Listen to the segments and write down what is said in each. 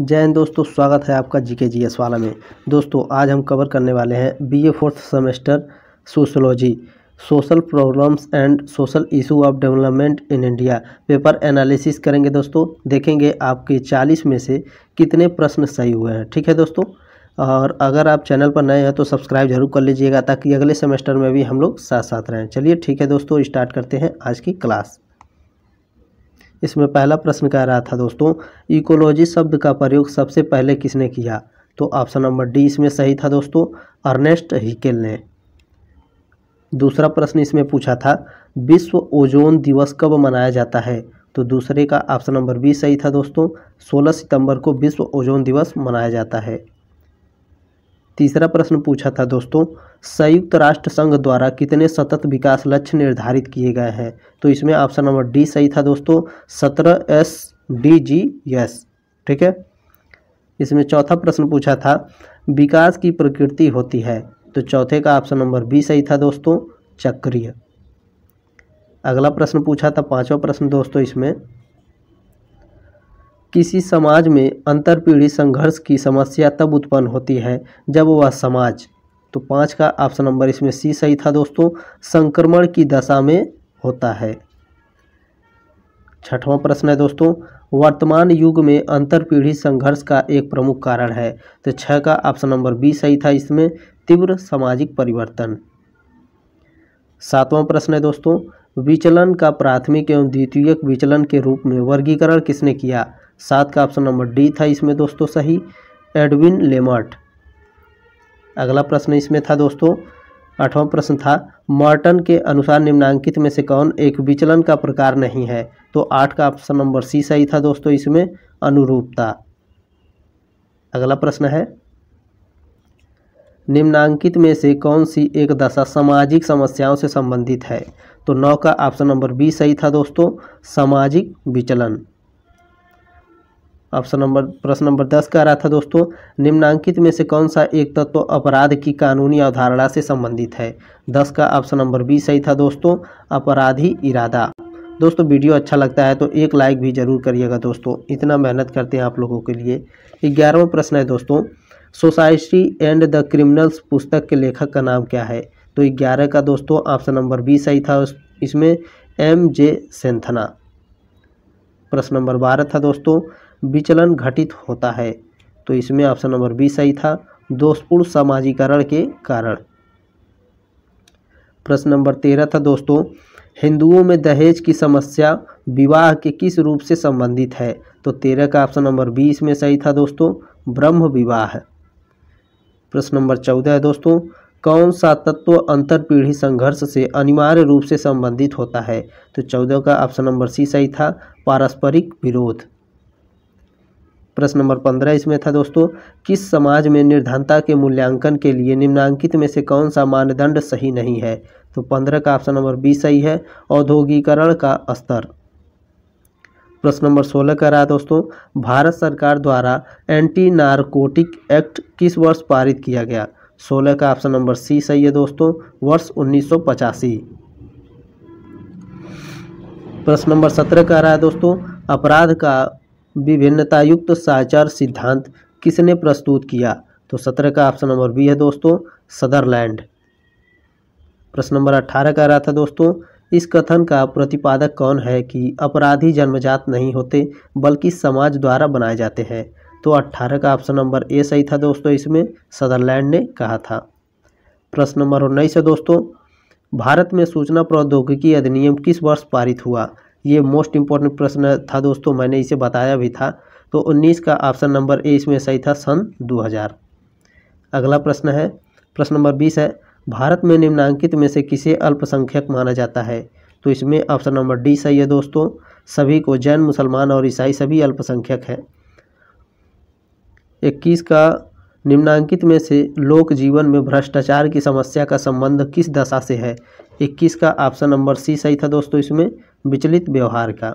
हिंद दोस्तों स्वागत है आपका जी के वाला में दोस्तों आज हम कवर करने वाले हैं B A fourth semester sociology social problems and social issue of development in India paper analysis करेंगे दोस्तों देखेंगे आपके 40 में से कितने प्रश्न सही हुए हैं ठीक है दोस्तों और अगर आप चैनल पर नए हैं तो सब्सक्राइब जरूर कर लीजिएगा ताकि अगले सेमेस्टर में भी हम लोग साथ साथ रहें चलिए ठीक है दोस्तों स्टार्ट करते हैं आज की क्लास इसमें पहला प्रश्न कह रहा था दोस्तों इकोलॉजी शब्द का प्रयोग सबसे पहले किसने किया तो ऑप्शन नंबर डी इसमें सही था दोस्तों अर्नेस्ट हिकेल ने दूसरा प्रश्न इसमें पूछा था विश्व ओजोन दिवस कब मनाया जाता है तो दूसरे का ऑप्शन नंबर बी सही था दोस्तों 16 सितंबर को विश्व ओजोन दिवस मनाया जाता है तीसरा प्रश्न पूछा था दोस्तों संयुक्त राष्ट्र संघ द्वारा कितने सतत विकास लक्ष्य निर्धारित किए गए हैं तो इसमें ऑप्शन नंबर डी सही था दोस्तों सत्रह एस डी जी एस ठीक है इसमें चौथा प्रश्न पूछा था विकास की प्रकृति होती है तो चौथे का ऑप्शन नंबर बी सही था दोस्तों चक्रिय अगला प्रश्न पूछा था पांचवा प्रश्न दोस्तों इसमें किसी समाज में अंतरपीढ़ी संघर्ष की समस्या तब उत्पन्न होती है जब वह समाज तो पाँच का ऑप्शन नंबर इसमें सी सही था दोस्तों संक्रमण की दशा में होता है छठवां प्रश्न है दोस्तों वर्तमान युग में अंतरपीढ़ी संघर्ष का एक प्रमुख कारण है तो छः का ऑप्शन नंबर बी सही था इसमें तीव्र सामाजिक परिवर्तन सातवां प्रश्न है दोस्तों विचलन का प्राथमिक एवं द्वितीयक विचलन के रूप में वर्गीकरण किसने किया सात का ऑप्शन नंबर डी था इसमें दोस्तों सही एडविन लेमार्ट अगला प्रश्न इसमें था दोस्तों आठवां प्रश्न था मार्टन के अनुसार निम्नांकित में से कौन एक विचलन का प्रकार नहीं है तो आठ का ऑप्शन नंबर सी सही था दोस्तों इसमें अनुरूपता अगला प्रश्न है निम्नांकित में से कौन सी एक दशा सामाजिक समस्याओं से संबंधित है तो नौ का ऑप्शन नंबर बी सही था दोस्तों सामाजिक विचलन ऑप्शन नंबर प्रश्न नंबर दस कह रहा था दोस्तों निम्नांकित में से कौन सा एक तत्व तो अपराध की कानूनी अवधारणा से संबंधित है दस का ऑप्शन नंबर बी सही था दोस्तों अपराधी इरादा दोस्तों वीडियो अच्छा लगता है तो एक लाइक भी जरूर करिएगा दोस्तों इतना मेहनत करते हैं आप लोगों के लिए ग्यारहवा प्रश्न है दोस्तों सोसाइटी एंड द क्रिमिनल्स पुस्तक के लेखक का नाम क्या है तो ग्यारह का दोस्तों ऑप्शन नंबर बी सही था इसमें एम जे सेंथना प्रश्न नंबर बारह था दोस्तों विचलन घटित होता है तो इसमें ऑप्शन नंबर बी सही था दोषपूर्ण समाजीकरण के कारण प्रश्न नंबर तेरह था दोस्तों हिंदुओं में दहेज की समस्या विवाह के किस रूप से संबंधित है तो तेरह का ऑप्शन नंबर बी इसमें सही था दोस्तों ब्रह्म विवाह प्रश्न नंबर चौदह है दोस्तों कौन सा तत्व अंतर पीढ़ी संघर्ष से अनिवार्य रूप से संबंधित होता है तो चौदह का ऑप्शन नंबर सी सही था पारस्परिक विरोध प्रश्न नंबर पंद्रह इसमें था दोस्तों किस समाज में निर्धनता के मूल्यांकन के लिए निम्नांकित में से कौन सा मानदंड सही नहीं है तो पंद्रह का ऑप्शन नंबर बी सही है औद्योगिकरण का स्तर प्रश्न नंबर सोलह कह रहा दोस्तों भारत सरकार द्वारा एंटी नारकोटिक एक्ट किस वर्ष पारित किया गया सोलह का ऑप्शन नंबर सी सही है दोस्तों वर्ष उन्नीस प्रश्न नंबर सत्रह कह रहा है दोस्तों अपराध का विभिन्नतायुक्त साचार सिद्धांत किसने प्रस्तुत किया तो सत्रह का ऑप्शन नंबर बी है दोस्तों सदरलैंड प्रश्न नंबर अट्ठारह का रहा था दोस्तों इस कथन का प्रतिपादक कौन है कि अपराधी जन्मजात नहीं होते बल्कि समाज द्वारा बनाए जाते हैं तो अट्ठारह का ऑप्शन नंबर ए सही था दोस्तों इसमें सदरलैंड ने कहा था प्रश्न नंबर उन्नीस है दोस्तों भारत में सूचना प्रौद्योगिकी अधिनियम किस वर्ष पारित हुआ ये मोस्ट इम्पॉर्टेंट प्रश्न था दोस्तों मैंने इसे बताया भी था तो उन्नीस का ऑप्शन नंबर ए इसमें सही था सन 2000 अगला प्रश्न है प्रश्न नंबर बीस है भारत में निम्नांकित में से किसे अल्पसंख्यक माना जाता है तो इसमें ऑप्शन नंबर डी सही है दोस्तों सभी को जैन मुसलमान और ईसाई सभी अल्पसंख्यक हैं इक्कीस का निम्नांकित में से लोक जीवन में भ्रष्टाचार की समस्या का संबंध किस दशा से है इक्कीस का ऑप्शन नंबर सी सही था दोस्तों इसमें विचलित व्यवहार का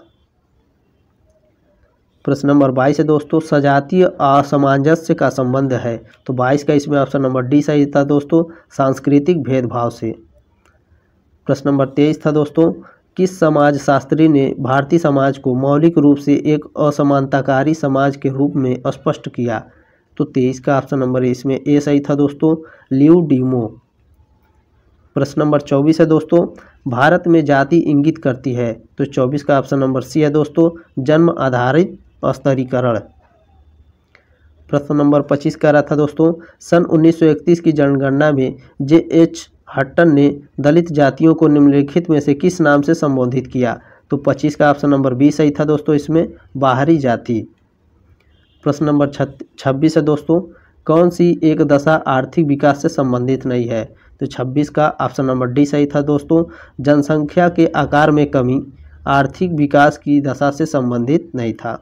प्रश्न नंबर बाईस है दोस्तों सजातीय असामंजस्य का संबंध है तो बाईस का इसमें ऑप्शन नंबर डी सही था दोस्तों सांस्कृतिक भेदभाव से प्रश्न नंबर तेईस था दोस्तों किस समाजशास्त्री ने भारतीय समाज को मौलिक रूप से एक असमानताकारी समाज के रूप में स्पष्ट किया तो तेईस का ऑप्शन नंबर इसमें ए सही था दोस्तों लियो डीमो प्रश्न नंबर चौबीस है दोस्तों भारत में जाति इंगित करती है तो चौबीस का ऑप्शन नंबर सी है दोस्तों जन्म आधारित स्तरीकरण प्रश्न नंबर पच्चीस कह रहा था दोस्तों सन 1931 की जनगणना में जे एच हट्टन ने दलित जातियों को निम्नलिखित में से किस नाम से संबोधित किया तो पच्चीस का ऑप्शन नंबर बी सही था दोस्तों इसमें बाहरी जाति प्रश्न नंबर छब्बीस है दोस्तों कौन सी एक दशा आर्थिक विकास से संबंधित नहीं है तो 26 का ऑप्शन नंबर डी सही था दोस्तों जनसंख्या के आकार में कमी आर्थिक विकास की दशा से संबंधित नहीं था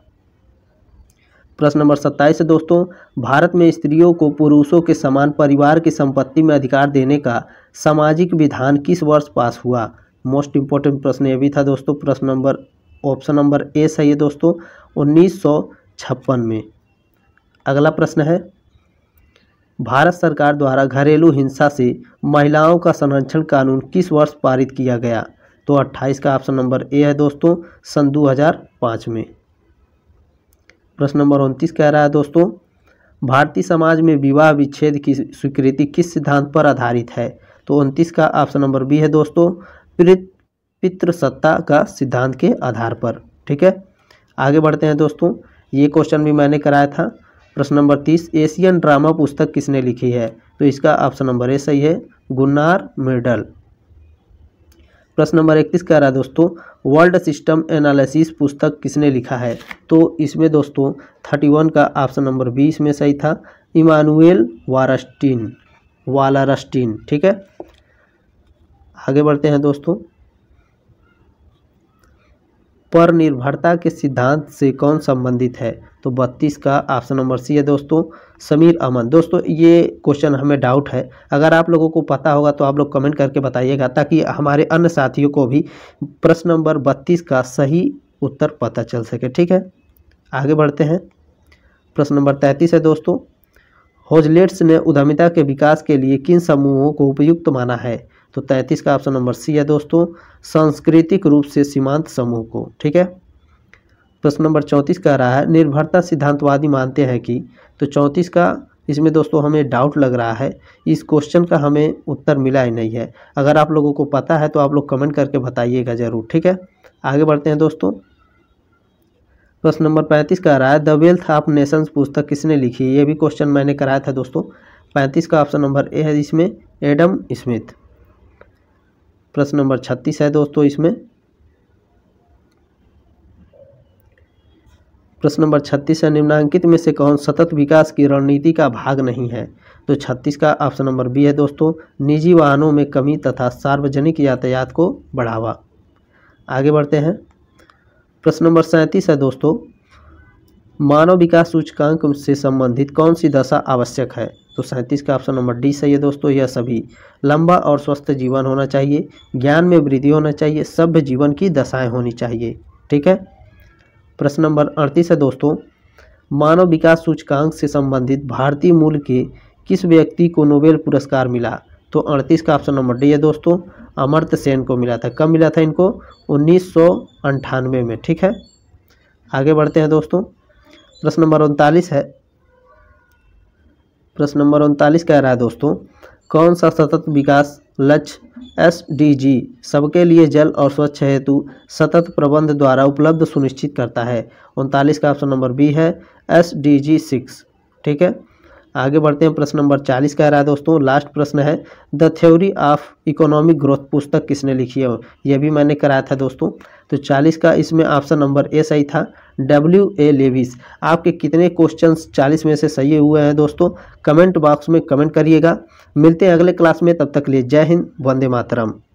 प्रश्न नंबर सत्ताईस दोस्तों भारत में स्त्रियों को पुरुषों के समान परिवार की संपत्ति में अधिकार देने का सामाजिक विधान किस वर्ष पास हुआ मोस्ट इम्पोर्टेंट प्रश्न ये भी था दोस्तों प्रश्न नंबर ऑप्शन नंबर ए सही है दोस्तों उन्नीस में अगला प्रश्न है भारत सरकार द्वारा घरेलू हिंसा से महिलाओं का संरक्षण कानून किस वर्ष पारित किया गया तो 28 का ऑप्शन नंबर ए है दोस्तों सन 2005 में प्रश्न नंबर उनतीस कह रहा है दोस्तों भारतीय समाज में विवाह विच्छेद की स्वीकृति किस सिद्धांत पर आधारित है तो उनतीस का ऑप्शन नंबर बी है दोस्तों पितृसत्ता का सिद्धांत के आधार पर ठीक है आगे बढ़ते हैं दोस्तों ये क्वेश्चन भी मैंने कराया था प्रश्न नंबर तीस एशियन ड्रामा पुस्तक किसने लिखी है तो इसका ऑप्शन नंबर ए सही है गुनार मेडल प्रश्न नंबर इकतीस कह रहा है दोस्तों वर्ल्ड सिस्टम एनालिसिस पुस्तक किसने लिखा है तो इसमें दोस्तों थर्टी वन का ऑप्शन नंबर बी इसमें सही था इमानुएल वारस्टीन वालारस्टीन ठीक है आगे बढ़ते हैं दोस्तों पर निर्भरता के सिद्धांत से कौन संबंधित है तो बत्तीस का ऑप्शन नंबर सी है दोस्तों समीर अमन दोस्तों ये क्वेश्चन हमें डाउट है अगर आप लोगों को पता होगा तो आप लोग कमेंट करके बताइएगा ताकि हमारे अन्य साथियों को भी प्रश्न नंबर बत्तीस का सही उत्तर पता चल सके ठीक है आगे बढ़ते हैं प्रश्न नंबर तैंतीस है दोस्तों होजलेट्स ने उद्यमिता के विकास के लिए किन समूहों को उपयुक्त माना है तो तैंतीस का ऑप्शन नंबर सी है दोस्तों सांस्कृतिक रूप से सीमांत समूह को ठीक है प्रश्न नंबर चौंतीस कह रहा है निर्भरता सिद्धांतवादी मानते हैं कि तो चौंतीस का इसमें दोस्तों हमें डाउट लग रहा है इस क्वेश्चन का हमें उत्तर मिला ही नहीं है अगर आप लोगों को पता है तो आप लोग कमेंट करके बताइएगा ज़रूर ठीक है आगे बढ़ते हैं दोस्तों प्रश्न नंबर पैंतीस कह रहा है द वेल्थ ऑफ नेशंस पुस्तक किसने लिखी ये भी क्वेश्चन मैंने कराया था दोस्तों पैंतीस का ऑप्शन नंबर ए है इसमें एडम स्मिथ प्रश्न नंबर छत्तीस है दोस्तों इसमें प्रश्न नंबर छत्तीस है निम्नांकित में से कौन सतत विकास की रणनीति का भाग नहीं है तो छत्तीस का ऑप्शन नंबर बी है दोस्तों निजी वाहनों में कमी तथा सार्वजनिक यातायात को बढ़ावा आगे बढ़ते हैं प्रश्न नंबर सैंतीस है दोस्तों मानव विकास सूचकांक से संबंधित कौन सी दशा आवश्यक है तो सैंतीस का ऑप्शन नंबर डी सही है दोस्तों यह सभी लंबा और स्वस्थ जीवन होना चाहिए ज्ञान में वृद्धि होना चाहिए सभ्य जीवन की दशाएं होनी चाहिए ठीक है प्रश्न नंबर अड़तीस है दोस्तों मानव विकास सूचकांक से संबंधित भारतीय मूल के किस व्यक्ति को नोबेल पुरस्कार मिला तो अड़तीस का ऑप्शन नंबर डी है दोस्तों अमर्त सेन को मिला था कब मिला था इनको उन्नीस में ठीक है आगे बढ़ते हैं दोस्तों प्रश्न नंबर उनतालीस है प्रश्न नंबर उनतालीस कह रहा है दोस्तों कौन सा सतत विकास लक्ष्य एस डी जी सबके लिए जल और स्वच्छ हेतु सतत प्रबंध द्वारा उपलब्ध सुनिश्चित करता है उनतालीस का ऑप्शन नंबर बी है एस डी जी सिक्स ठीक है आगे बढ़ते हैं प्रश्न नंबर चालीस का रहा है दोस्तों लास्ट प्रश्न है the theory of economic growth पुस्तक किसने लिखी है यह भी मैंने कराया था दोस्तों तो चालीस का इसमें ऑप्शन नंबर ए सही था डब्ल्यू ए लेविस आपके कितने क्वेश्चंस चालीस में से सही हुए हैं दोस्तों कमेंट बॉक्स में कमेंट करिएगा मिलते हैं अगले क्लास में तब तक लिए जय हिंद वंदे मातरम